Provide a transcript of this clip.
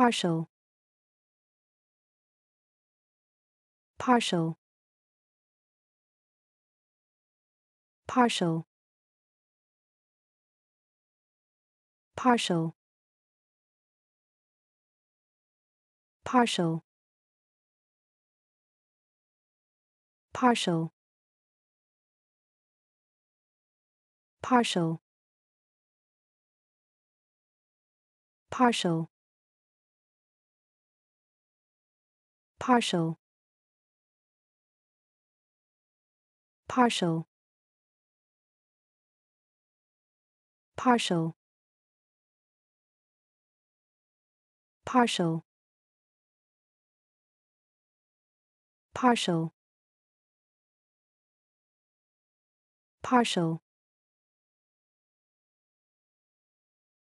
partial partial partial partial partial partial partial partial partial partial partial partial partial partial